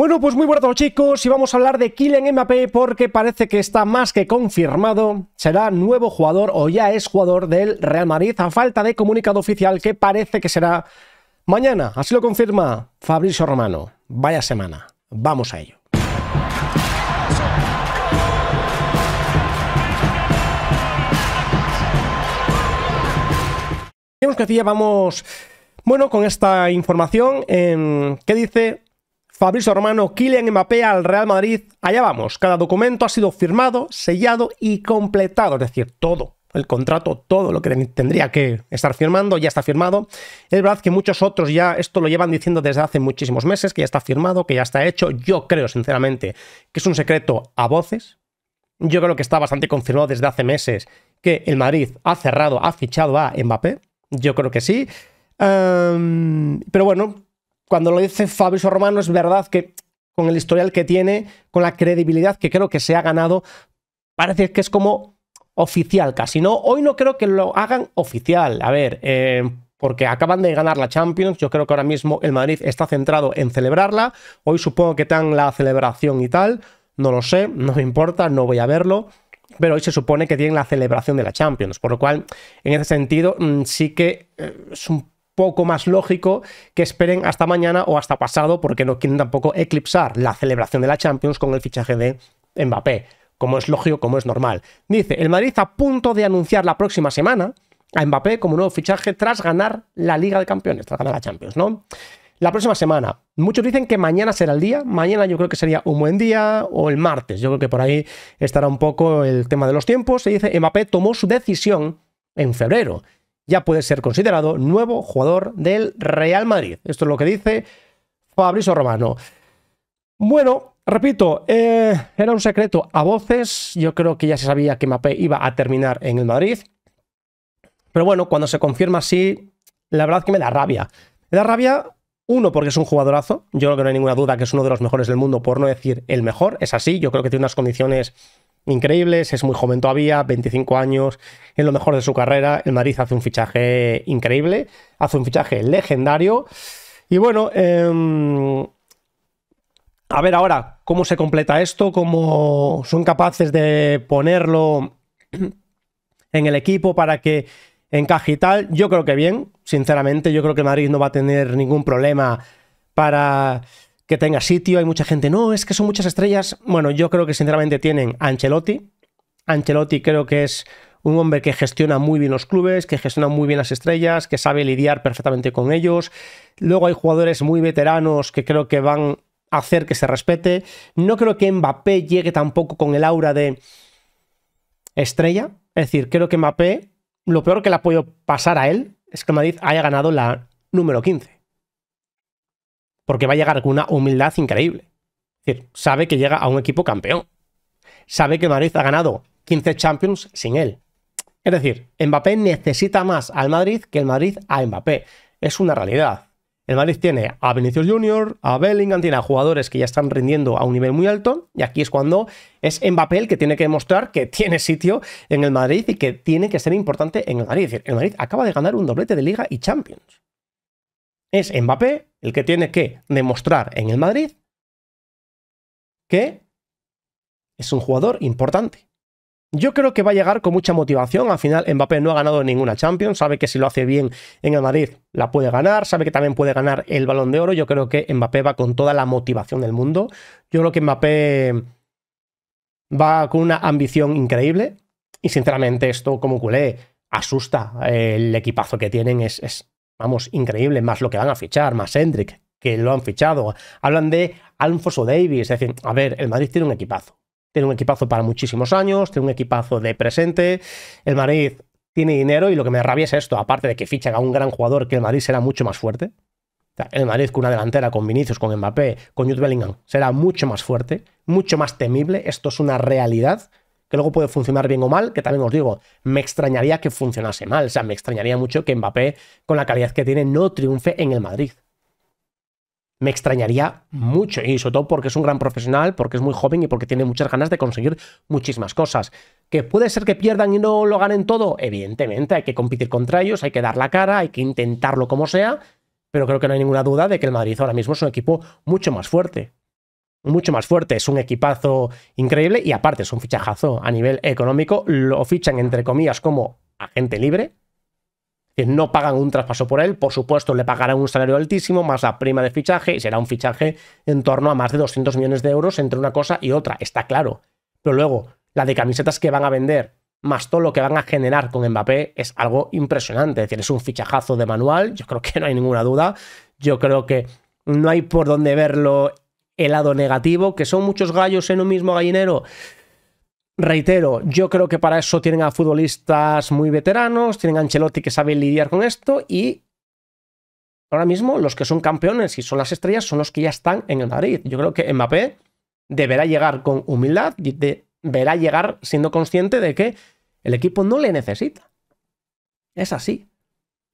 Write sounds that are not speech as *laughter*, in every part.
Bueno, pues muy buenas chicos y vamos a hablar de Kylian Mbappé porque parece que está más que confirmado. Será nuevo jugador o ya es jugador del Real Madrid a falta de comunicado oficial que parece que será mañana. Así lo confirma Fabricio Romano. Vaya semana. Vamos a ello. que vamos, bueno, con esta información em, ¿qué dice Fabrizio Romano, Kylian Mbappé al Real Madrid. Allá vamos, cada documento ha sido firmado, sellado y completado, es decir, todo. El contrato, todo lo que tendría que estar firmando, ya está firmado. Es verdad que muchos otros ya esto lo llevan diciendo desde hace muchísimos meses, que ya está firmado, que ya está hecho. Yo creo, sinceramente, que es un secreto a voces. Yo creo que está bastante confirmado desde hace meses que el Madrid ha cerrado, ha fichado a Mbappé. Yo creo que sí. Em, pero bueno, cuando lo dice Fabrizio Romano, es verdad que con el historial que tiene, con la credibilidad que creo que se ha ganado, parece que es como oficial casi, ¿no? Hoy no creo que lo hagan oficial. A ver, eh, porque acaban de ganar la Champions. Yo creo que ahora mismo el Madrid está centrado en celebrarla. Hoy supongo que están la celebración y tal. No lo sé, no me importa, no voy a verlo. Pero hoy se supone que tienen la celebración de la Champions, por lo cual, en ese sentido, mm, sí que eh, es un poco más lógico que esperen hasta mañana o hasta pasado porque no quieren tampoco eclipsar la celebración de la Champions con el fichaje de Mbappé, como es lógico, como es normal. Dice, el Madrid a punto de anunciar la próxima semana a Mbappé como nuevo fichaje tras ganar la Liga de Campeones, tras ganar la Champions, ¿no? La próxima semana. Muchos dicen que mañana será el día. Mañana yo creo que sería un buen día o el martes. Yo creo que por ahí estará un poco el tema de los tiempos. Se dice, Mbappé tomó su decisión en febrero ya puede ser considerado nuevo jugador del Real Madrid. Esto es lo que dice Fabrizio Romano. Bueno, repito, eh, era un secreto a voces. Yo creo que ya se sabía que Mbappé iba a terminar en el Madrid. Pero bueno, cuando se confirma así, la verdad es que me da rabia. Me da rabia, uno, porque es un jugadorazo. Yo creo que no hay ninguna duda que es uno de los mejores del mundo, por no decir el mejor. Es así, yo creo que tiene unas condiciones increíbles, es muy joven todavía, 25 años, en lo mejor de su carrera, el Madrid hace un fichaje increíble, hace un fichaje legendario. Y bueno, em, a ver ahora cómo se completa esto, cómo son capaces de ponerlo en el equipo para que encaje y tal. Yo creo que bien, sinceramente, yo creo que Madrid no va a tener ningún problema para que tenga sitio. Hay mucha gente, no, es que son muchas estrellas. Bueno, yo creo que sinceramente tienen Ancelotti. Ancelotti creo que es un hombre que gestiona muy bien los clubes, que gestiona muy bien las estrellas, que sabe lidiar perfectamente con ellos. Luego hay jugadores muy veteranos que creo que van a hacer que se respete. No creo que Mbappé llegue tampoco con el aura de estrella. Es decir, creo que Mbappé, lo peor que le ha podido pasar a él es que Madrid haya ganado la número 15 porque va a llegar con una humildad increíble. Es decir, sabe que llega a un equipo campeón. Sabe que Madrid ha ganado 15 Champions sin él. Es decir, Mbappé necesita más al Madrid que el Madrid a Mbappé. Es una realidad. El Madrid tiene a Vinicius Junior, a Bellingham, tiene a jugadores que ya están rindiendo a un nivel muy alto. Y aquí es cuando es Mbappé el que tiene que demostrar que *laughs* tiene sitio en el Madrid y que tiene que ser importante en el Madrid. Es decir, el Madrid acaba de ganar un doblete de Liga y Champions es Mbappé el que tiene que demostrar en el Madrid que es un jugador importante. Yo creo que va a llegar con mucha motivación. Al final, Mbappé no ha ganado ninguna Champions. Sabe que si lo hace bien en el Madrid, la puede ganar. Sabe que también puede ganar el balón de oro. Yo creo que Mbappé va con toda la motivación del mundo. Yo creo que Mbappé va con una ambición increíble. Y sinceramente, esto como culé asusta. El equipazo que tienen es, es vamos, increíble, más lo que van a fichar, más Hendrik, que lo han fichado. Hablan de Alfonso Davis, es decir, a ver, el Madrid tiene un equipazo. Tiene un equipazo para muchísimos años, tiene un equipazo de presente. El Madrid tiene dinero y lo que me rabia es esto, aparte de que fichan a un gran jugador que el Madrid será mucho más fuerte. el Madrid con una delantera, con Vinicius, con Mbappé, con Jude Bellingham, será mucho más fuerte, mucho más temible. Esto es una realidad que luego puede funcionar bien o mal, que también os digo, me extrañaría que funcionase mal, o sea, me extrañaría mucho que Mbappé, con la calidad que tiene, no triunfe en el Madrid. Me extrañaría mucho, y sobre todo porque es un gran profesional, porque es muy joven y porque tiene muchas ganas de conseguir muchísimas cosas. ¿Que puede ser que pierdan y no lo ganen todo? Evidentemente, hay que competir contra ellos, hay que dar la cara, hay que intentarlo como sea, pero creo que no hay ninguna duda de que el Madrid ahora mismo es un equipo mucho más fuerte mucho más fuerte. Es un equipazo increíble y aparte es un fichajazo a nivel económico. Lo fichan entre comillas como agente libre. Que no pagan un traspaso por él, por supuesto le pagarán un salario altísimo más la prima de fichaje y será un fichaje en torno a más de 200 millones de euros entre una cosa y otra, está claro. Pero luego, la de camisetas que van a vender más todo lo que van a generar con Mbappé es algo impresionante. Es decir, es un fichajazo de manual, yo creo que no hay ninguna duda. Yo creo que no hay por dónde verlo el lado negativo, que son muchos gallos en un mismo gallinero. Reitero, yo creo que para eso tienen a futbolistas muy veteranos, tienen a Ancelotti que sabe lidiar con esto y ahora mismo los que son campeones y son las estrellas son los que ya están en el Madrid. Yo creo que Mbappé deberá llegar con humildad, deberá llegar siendo consciente de que el equipo no le necesita. Es así.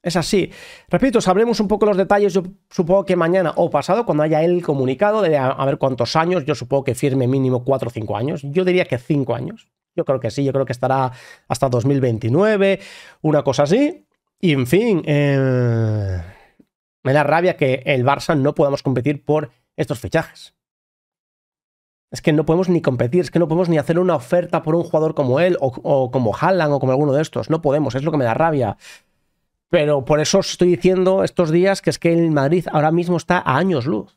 Es así. Repito, sabremos un poco los detalles, yo supongo que mañana o pasado, cuando haya el comunicado de a, ver cuántos años, yo supongo que firme mínimo 4 o 5 años. Yo diría que 5 años. Yo creo que sí, yo creo que estará hasta 2029, una cosa así. Y en fin, eh, me da rabia que el Barça no podamos competir por estos fichajes. Es que no podemos ni competir, es que no podemos ni hacer una oferta por un jugador como él o, o como Haaland o como alguno de estos. No podemos, es lo que me da rabia. Pero por eso os estoy diciendo estos días que es que el Madrid ahora mismo está a años luz.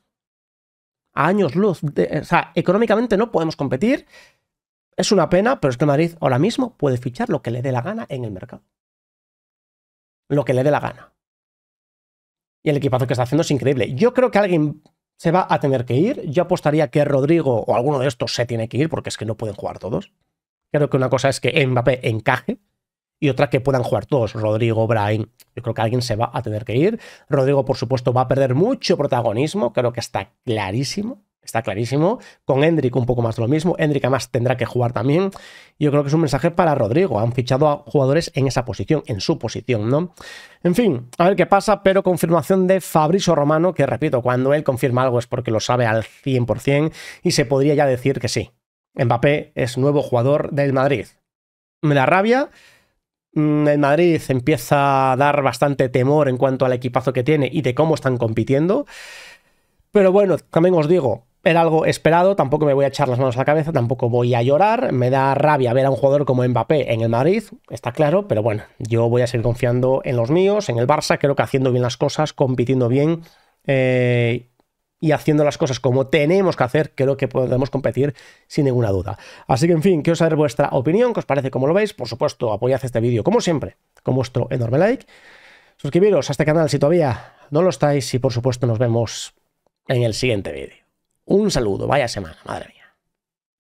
A años luz. o sea, económicamente no podemos competir. Es una pena, pero es que el Madrid ahora mismo puede fichar lo que le dé la gana en el mercado. Lo que le dé la gana. Y el equipazo que está haciendo es increíble. Yo creo que alguien se va a tener que ir. Yo apostaría que Rodrigo o alguno de estos se tiene que ir porque es que no pueden jugar todos. Creo que una cosa es que Mbappé encaje y otra que puedan jugar todos, Rodrigo, Brian Yo creo que alguien se va a tener que ir. Rodrigo, por supuesto, va a perder mucho protagonismo, creo que está clarísimo. Está clarísimo. Con Hendrik un poco más de lo mismo. Hendrik además tendrá que jugar también. Yo creo que es un mensaje para Rodrigo. Han fichado a jugadores en esa posición, en su posición, ¿no? En fin, a ver qué pasa, pero confirmación de Fabrizio Romano, que repito, cuando él confirma algo es porque lo sabe al 100% y se podría ya decir que sí. Mbappé es nuevo jugador del Madrid. Me da rabia, Mm, el Madrid empieza a dar bastante temor en cuanto al equipazo que tiene y de cómo están compitiendo. Pero bueno, también os digo, era algo esperado, tampoco me voy a echar las manos a la cabeza, tampoco voy a llorar, me da rabia ver a un jugador como Mbappé en el Madrid, está claro, pero bueno, yo voy a seguir confiando en los míos, en el Barça, creo que haciendo bien las cosas, compitiendo bien eh, y haciendo las cosas como tenemos que hacer, creo que podemos competir sin ninguna duda. Así que, en fin, quiero saber vuestra opinión, qué os parece, como lo veis. Por supuesto, apoyad este vídeo, como siempre, con vuestro enorme like. Suscribiros a este canal si todavía no lo estáis y, por supuesto, nos vemos en el siguiente vídeo. Un saludo, vaya semana, madre mía.